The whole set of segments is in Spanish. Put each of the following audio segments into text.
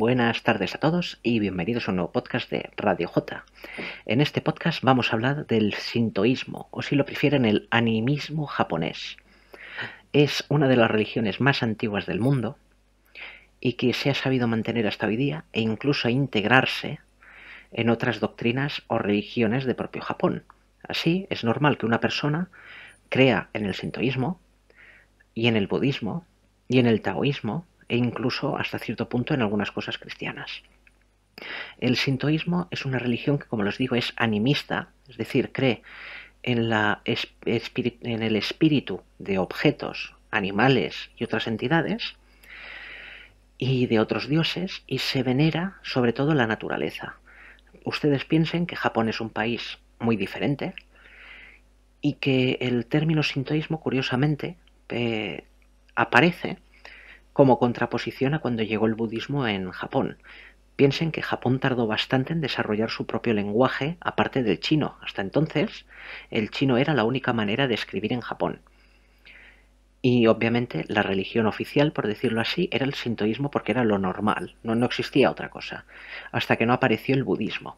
Buenas tardes a todos y bienvenidos a un nuevo podcast de Radio J. En este podcast vamos a hablar del sintoísmo, o si lo prefieren, el animismo japonés. Es una de las religiones más antiguas del mundo y que se ha sabido mantener hasta hoy día e incluso integrarse en otras doctrinas o religiones de propio Japón. Así es normal que una persona crea en el sintoísmo y en el budismo y en el taoísmo e incluso hasta cierto punto en algunas cosas cristianas. El sintoísmo es una religión que, como les digo, es animista, es decir, cree en, el espíritu de objetos, animales y otras entidades y de otros dioses y se venera sobre todo la naturaleza. Ustedes piensen que Japón es un país muy diferente y que el término sintoísmo, curiosamente, eh, aparece como contraposición a cuando llegó el budismo en Japón. Piensen que Japón tardó bastante en desarrollar su propio lenguaje, aparte del chino. Hasta entonces, el chino era la única manera de escribir en Japón. Y obviamente la religión oficial, por decirlo así, era el sintoísmo porque era lo normal, no, no existía otra cosa, hasta que no apareció el budismo.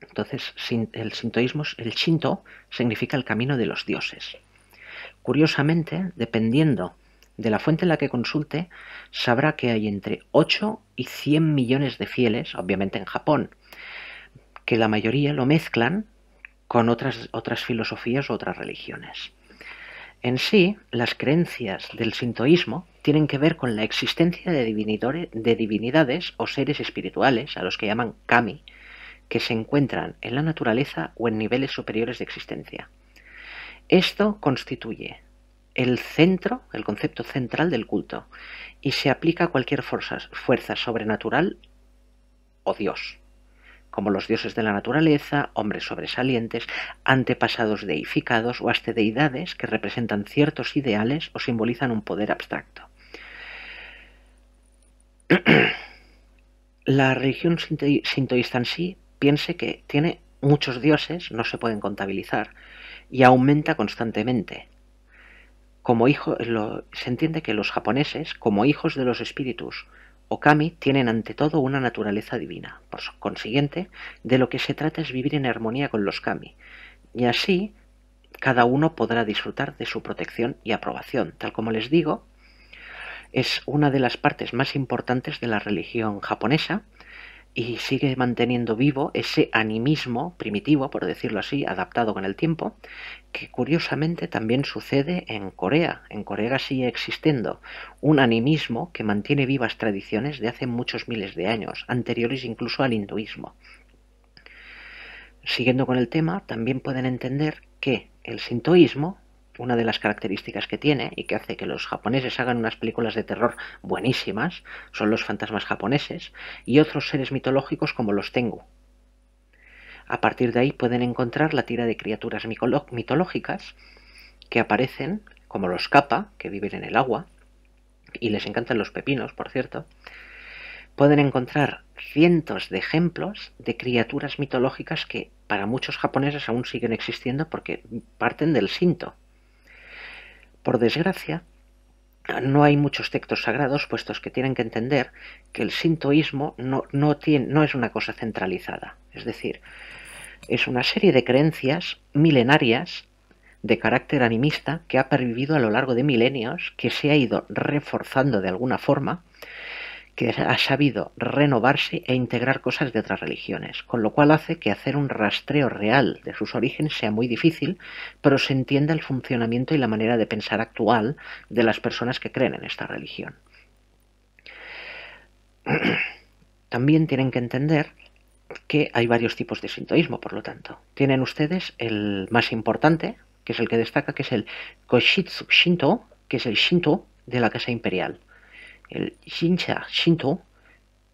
Entonces, el sintoísmo, el shinto, significa el camino de los dioses. Curiosamente, dependiendo de la fuente en la que consulte, sabrá que hay entre 8 y 100 millones de fieles, obviamente en Japón, que la mayoría lo mezclan con otras, otras filosofías u otras religiones. En sí, las creencias del sintoísmo tienen que ver con la existencia de divinidades o seres espirituales, a los que llaman kami, que se encuentran en la naturaleza o en niveles superiores de existencia. Esto constituye el centro, el concepto central del culto, y se aplica a cualquier fuerza, sobrenatural o Dios, como los dioses de la naturaleza, hombres sobresalientes, antepasados deificados o hasta deidades que representan ciertos ideales o simbolizan un poder abstracto. La religión sintoísta en sí piense que tiene muchos dioses, no se pueden contabilizar, y aumenta constantemente se entiende que los japoneses, como hijos de los espíritus, o kami, tienen ante todo una naturaleza divina. Por consiguiente, de lo que se trata es vivir en armonía con los kami. Y así, cada uno podrá disfrutar de su protección y aprobación. Tal como les digo, es una de las partes más importantes de la religión japonesa y sigue manteniendo vivo ese animismo primitivo, por decirlo así, adaptado con el tiempo, que curiosamente también sucede en Corea. En Corea sigue existiendo un animismo que mantiene vivas tradiciones de hace muchos miles de años, anteriores incluso al hinduismo. Siguiendo con el tema, también pueden entender que el sintoísmo una de las características que tiene y que hace que los japoneses hagan unas películas de terror buenísimas son los fantasmas japoneses y otros seres mitológicos como los Tengu. A partir de ahí pueden encontrar la tira de criaturas mitológicas que aparecen, como los kappa, que viven en el agua, y les encantan los pepinos, por cierto, pueden encontrar cientos de ejemplos de criaturas mitológicas que para muchos japoneses aún siguen existiendo porque parten del Sinto, por desgracia, no hay muchos textos sagrados, puestos que tienen que entender que el sintoísmo no, no es una cosa centralizada. Es decir, es una serie de creencias milenarias de carácter animista que ha pervivido a lo largo de milenios, que se ha ido reforzando de alguna forma que ha sabido renovarse e integrar cosas de otras religiones, con lo cual hace que hacer un rastreo real de sus orígenes sea muy difícil, pero se entienda el funcionamiento y la manera de pensar actual de las personas que creen en esta religión. También tienen que entender que hay varios tipos de sintoísmo, por lo tanto. Tienen ustedes el más importante, que es el que destaca, que es el Koshitsu Shinto, que es el Shinto de la Casa Imperial el Shincha Shinto,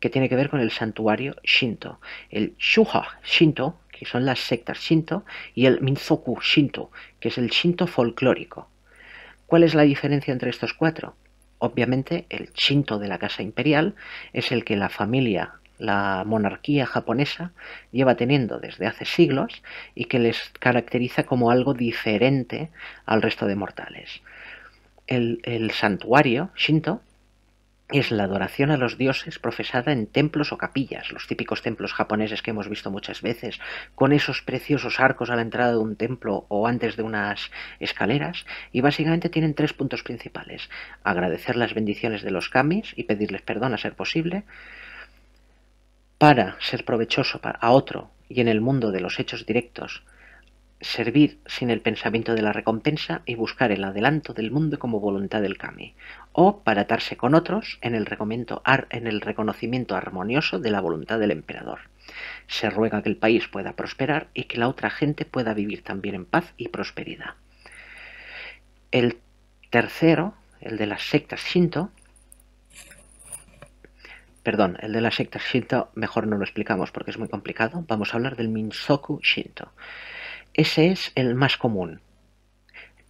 que tiene que ver con el santuario Shinto, el Shuha Shinto, que son las sectas Shinto, y el Minzoku Shinto, que es el Shinto folclórico. ¿Cuál es la diferencia entre estos cuatro? Obviamente, el Shinto de la Casa Imperial es el que la familia, la monarquía japonesa, lleva teniendo desde hace siglos y que les caracteriza como algo diferente al resto de mortales. El, el santuario Shinto es la adoración a los dioses profesada en templos o capillas, los típicos templos japoneses que hemos visto muchas veces, con esos preciosos arcos a la entrada de un templo o antes de unas escaleras, y básicamente tienen tres puntos principales, agradecer las bendiciones de los kamis y pedirles perdón a ser posible, para ser provechoso a otro y en el mundo de los hechos directos, servir sin el pensamiento de la recompensa y buscar el adelanto del mundo como voluntad del Kami, o para atarse con otros en el, en el reconocimiento armonioso de la voluntad del emperador. Se ruega que el país pueda prosperar y que la otra gente pueda vivir también en paz y prosperidad. El tercero, el de las sectas Shinto, perdón, el de las sectas Shinto mejor no lo explicamos porque es muy complicado, vamos a hablar del Minsoku Shinto. Ese es el más común,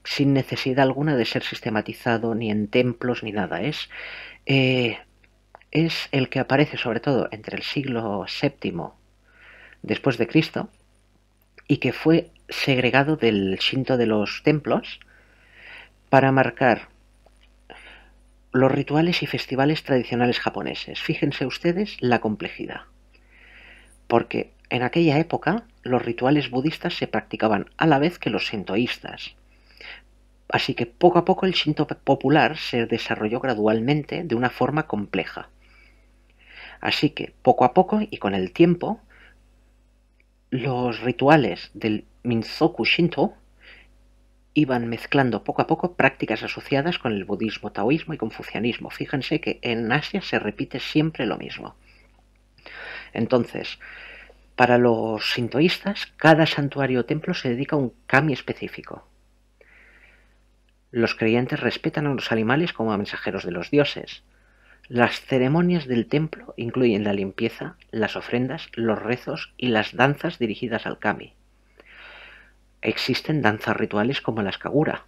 sin necesidad alguna de ser sistematizado ni en templos ni nada. Es, eh, es el que aparece sobre todo entre el siglo VII después de Cristo y que fue segregado del Shinto de los templos para marcar los rituales y festivales tradicionales japoneses. Fíjense ustedes la complejidad. Porque en aquella época los rituales budistas se practicaban a la vez que los sintoístas. Así que poco a poco el shinto popular se desarrolló gradualmente de una forma compleja. Así que poco a poco y con el tiempo, los rituales del Minzoku Shinto iban mezclando poco a poco prácticas asociadas con el budismo, taoísmo y confucianismo. Fíjense que en Asia se repite siempre lo mismo. Entonces, para los sintoístas, cada santuario o templo se dedica a un kami específico. Los creyentes respetan a los animales como a mensajeros de los dioses. Las ceremonias del templo incluyen la limpieza, las ofrendas, los rezos y las danzas dirigidas al kami. Existen danzas rituales como las kagura.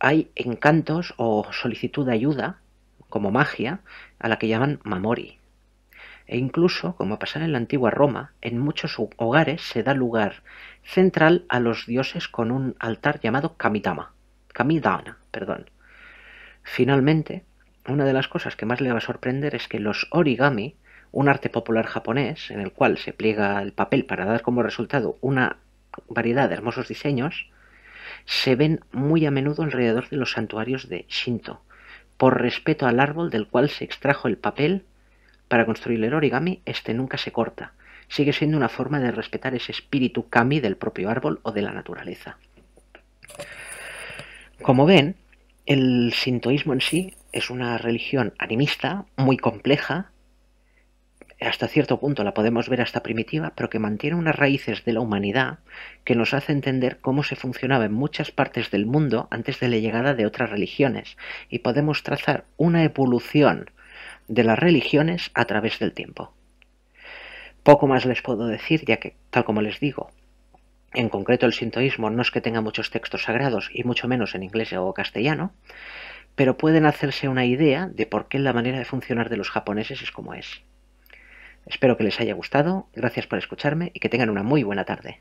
Hay encantos o solicitud de ayuda, como magia, a la que llaman mamori e incluso, como pasaba en la antigua Roma, en muchos hogares se da lugar central a los dioses con un altar llamado Kamitama, Kamidana, perdón. Finalmente, una de las cosas que más le va a sorprender es que los origami, un arte popular japonés en el cual se pliega el papel para dar como resultado una variedad de hermosos diseños, se ven muy a menudo alrededor de los santuarios de Shinto, por respeto al árbol del cual se extrajo el papel para construir el origami, este nunca se corta. Sigue siendo una forma de respetar ese espíritu kami del propio árbol o de la naturaleza. Como ven, el sintoísmo en sí es una religión animista muy compleja. Hasta cierto punto la podemos ver hasta primitiva, pero que mantiene unas raíces de la humanidad que nos hace entender cómo se funcionaba en muchas partes del mundo antes de la llegada de otras religiones. Y podemos trazar una evolución de las religiones a través del tiempo. Poco más les puedo decir, ya que, tal como les digo, en concreto el sintoísmo no es que tenga muchos textos sagrados y mucho menos en inglés o castellano, pero pueden hacerse una idea de por qué la manera de funcionar de los japoneses es como es. Espero que les haya gustado, gracias por escucharme y que tengan una muy buena tarde.